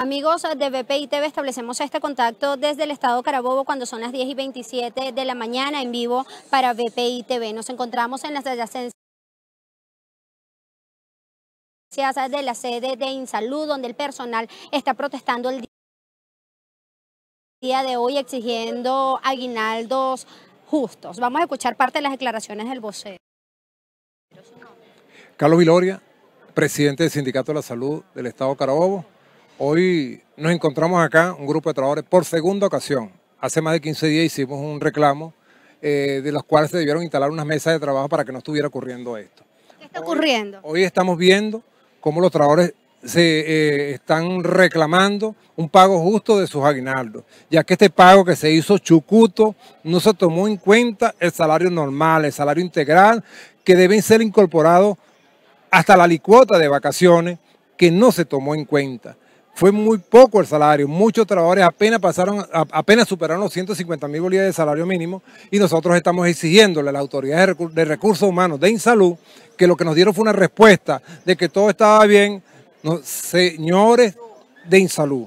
Amigos de BPI TV, establecemos este contacto desde el estado Carabobo cuando son las 10 y 27 de la mañana en vivo para BPI TV. Nos encontramos en las adyacencias de la sede de Insalud, donde el personal está protestando el día de hoy exigiendo aguinaldos justos. Vamos a escuchar parte de las declaraciones del vocero. Carlos Viloria, presidente del Sindicato de la Salud del Estado Carabobo. Hoy nos encontramos acá, un grupo de trabajadores, por segunda ocasión. Hace más de 15 días hicimos un reclamo eh, de los cuales se debieron instalar unas mesas de trabajo para que no estuviera ocurriendo esto. ¿Qué está ocurriendo? Hoy, estamos viendo cómo los trabajadores se eh, están reclamando un pago justo de sus aguinaldos, ya que este pago que se hizo chucuto no se tomó en cuenta el salario normal, el salario integral, que deben ser incorporados hasta la licuota de vacaciones, que no se tomó en cuenta fue muy poco el salario. Muchos trabajadores apenas pasaron, apenas superaron los 150 mil bolívares de salario mínimo y nosotros estamos exigiéndole a las autoridades de recursos humanos de Insalud que lo que nos dieron fue una respuesta de que todo estaba bien. señores de Insalud,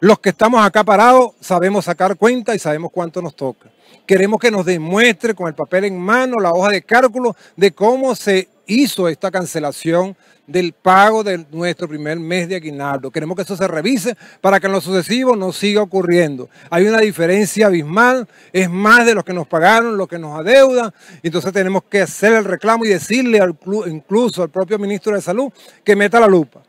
los que estamos acá parados sabemos sacar cuenta y sabemos cuánto nos toca. Queremos que nos demuestre con el papel en mano la hoja de cálculo de cómo se hizo esta cancelación del pago de nuestro primer mes de aguinaldo. Queremos que eso se revise para que en lo sucesivo no siga ocurriendo. Hay una diferencia abismal, es más de los que nos pagaron, lo que nos adeudan, entonces tenemos que hacer el reclamo y decirle al club, incluso al propio ministro de Salud que meta la lupa,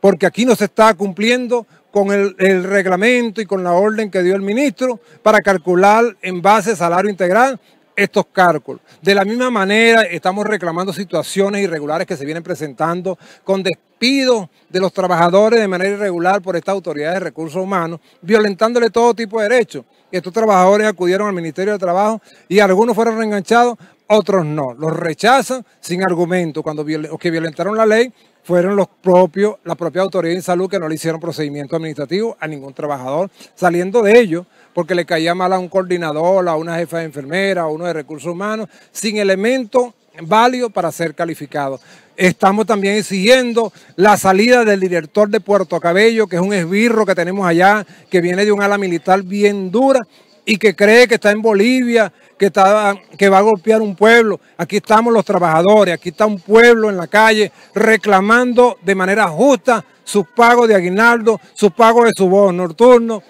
porque aquí no se está cumpliendo con el, el, reglamento y con la orden que dio el ministro para calcular en base salario integral estos cálculos. De la misma manera, estamos reclamando situaciones irregulares que se vienen presentando con despidos de los trabajadores de manera irregular por estas autoridades de recursos humanos, violentándole todo tipo de derechos. Estos trabajadores acudieron al Ministerio de Trabajo y algunos fueron reenganchados, otros no. Los rechazan sin argumento. Cuando los que violentaron la ley fueron los propios, la propia autoridad de salud que no le hicieron procedimiento administrativo a ningún trabajador. Saliendo de ellos porque le caía mal a un coordinador, a una jefa de enfermera, a uno de recursos humanos, sin elemento válido para ser calificado. Estamos también exigiendo la salida del director de Puerto Cabello, que es un esbirro que tenemos allá, que viene de un ala militar bien dura y que cree que está en Bolivia, que, está, que va a golpear un pueblo. Aquí estamos los trabajadores, aquí está un pueblo en la calle reclamando de manera justa sus pagos de aguinaldo, sus pagos de su voz nocturno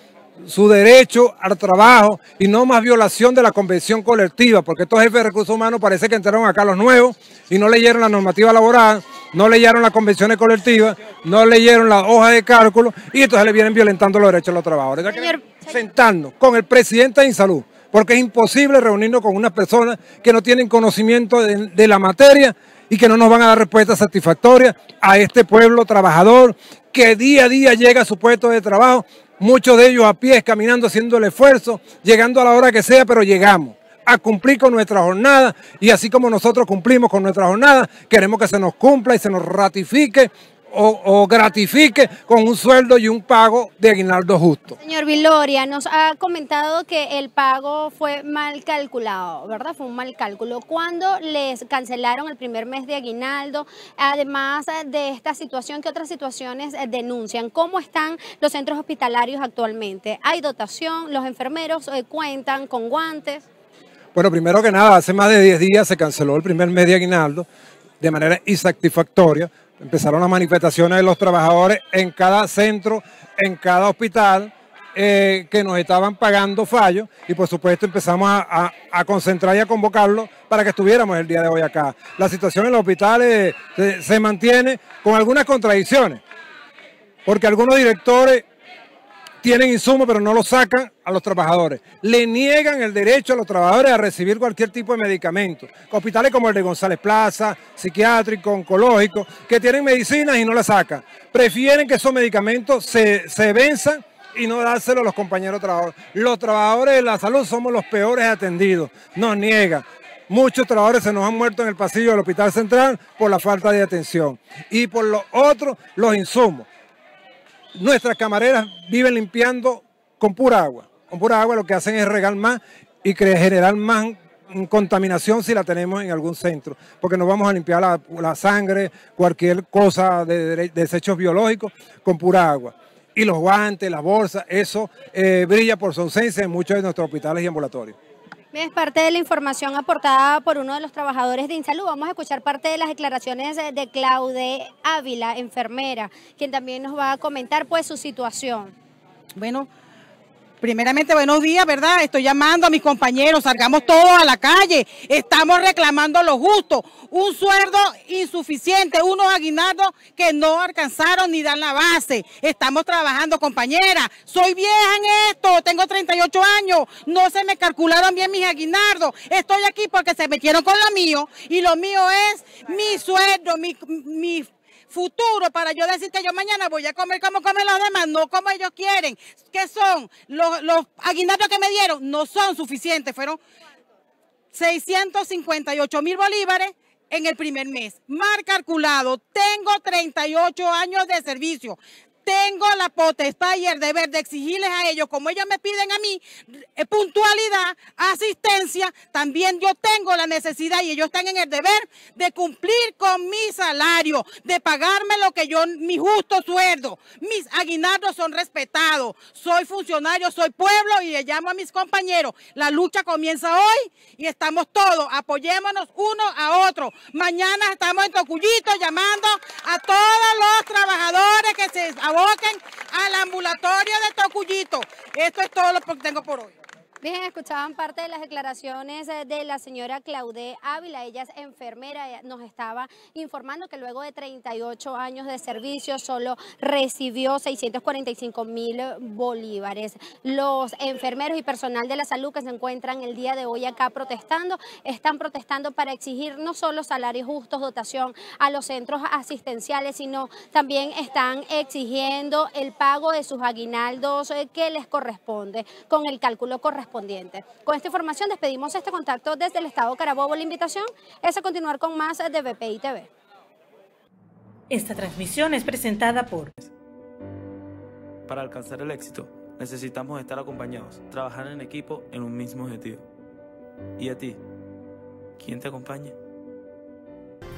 su derecho al trabajo y no más violación de la convención colectiva, porque estos jefes de recursos humanos parece que entraron acá los nuevos y no leyeron la normativa laboral, no leyeron las convenciones colectivas, no leyeron la hoja de cálculo y entonces le vienen violentando los derechos de los trabajadores. Señor... Sentarnos con el presidente de salud, porque es imposible reunirnos con unas personas que no tienen conocimiento de, de la materia y que no nos van a dar respuesta satisfactoria a este pueblo trabajador que día a día llega a su puesto de trabajo muchos de ellos a pies, caminando, haciendo el esfuerzo, llegando a la hora que sea, pero llegamos a cumplir con nuestra jornada y así como nosotros cumplimos con nuestra jornada, queremos que se nos cumpla y se nos ratifique o, gratifique con un sueldo y un pago de aguinaldo justo. Señor Viloria, nos ha comentado que el pago fue mal calculado, ¿verdad? Fue un mal cálculo. ¿Cuándo les cancelaron el primer mes de aguinaldo? Además de esta situación, ¿qué otras situaciones denuncian? ¿Cómo están los centros hospitalarios actualmente? ¿Hay dotación? ¿Los enfermeros eh, cuentan con guantes? Bueno, primero que nada, hace más de 10 días se canceló el primer mes de aguinaldo de manera insatisfactoria Empezaron las manifestaciones de los trabajadores en cada centro, en cada hospital, eh, que nos estaban pagando fallos y por supuesto empezamos a, concentrar y a convocarlos para que estuviéramos el día de hoy acá. La situación en los hospitales eh, se mantiene con algunas contradicciones, porque algunos directores tienen insumos pero no los sacan a los trabajadores. Le niegan el derecho a los trabajadores a recibir cualquier tipo de medicamento. Hospitales como el de González Plaza, psiquiátrico, oncológico, que tienen medicinas y no las sacan. Prefieren que esos medicamentos se, venzan y no dárselo a los compañeros trabajadores. Los trabajadores de la salud somos los peores atendidos. Nos niegan. Muchos trabajadores se nos han muerto en el pasillo del Hospital Central por la falta de atención. Y por lo otro, los insumos nuestras camareras viven limpiando con pura agua. Con pura agua lo que hacen es regar más y generar más mm, contaminación si la tenemos en algún centro, porque nos vamos a limpiar la, sangre, cualquier cosa de, desechos biológicos con pura agua. Y los guantes, las bolsas, eso eh, brilla por su ausencia en muchos de nuestros hospitales y ambulatorios. Es parte de la información aportada por uno de los trabajadores de Insalud. Vamos a escuchar parte de las declaraciones de Claude Ávila, enfermera, quien también nos va a comentar pues su situación. Bueno, Primeramente, buenos días, ¿verdad? Estoy llamando a mis compañeros, salgamos todos a la calle. Estamos reclamando lo justo, un sueldo insuficiente, unos aguinaldos que no alcanzaron ni dan la base. Estamos trabajando, compañera. Soy vieja en esto, tengo 38 años, no se me calcularon bien mis aguinaldos. Estoy aquí porque se metieron con lo mío y lo mío es mi sueldo, mi, mi futuro para yo decir que yo mañana voy a comer como comen los demás, no como ellos quieren. ¿Qué son? Los, los que me dieron no son suficientes, fueron 658 mil bolívares en el primer mes. Mar calculado, tengo 38 años de servicio tengo la potestad y el deber de exigirles a ellos, como ellos me piden a mí, eh, puntualidad, asistencia, también yo tengo la necesidad y ellos están en el deber de cumplir con mi salario, de pagarme lo que yo, mi justo sueldo, mis aguinaldos son respetados, soy funcionario, soy pueblo y le llamo a mis compañeros, la lucha comienza hoy y estamos todos, apoyémonos uno a otro, mañana estamos en tocullito llamando a todos los trabajadores que se a la ambulatoria de Tocuyito. Esto es todo lo que tengo por hoy. Bien, escuchaban parte de las declaraciones eh, de la señora Claudé Ávila, ella es enfermera, eh, nos estaba informando que luego de 38 años de servicio solo recibió 645 mil bolívares. Los enfermeros y personal de la salud que se encuentran el día de hoy acá protestando, están protestando para exigir no solo salarios justos, dotación a los centros asistenciales, sino también están exigiendo el pago de sus aguinaldos eh, que les corresponde con el cálculo correspondiente con esta información despedimos este contacto desde el Estado Carabobo. La invitación es a continuar con más de BPI TV. Esta transmisión es presentada por... Para alcanzar el éxito, necesitamos estar acompañados, trabajar en equipo en un mismo objetivo. ¿Y a ti? ¿Quién te acompaña?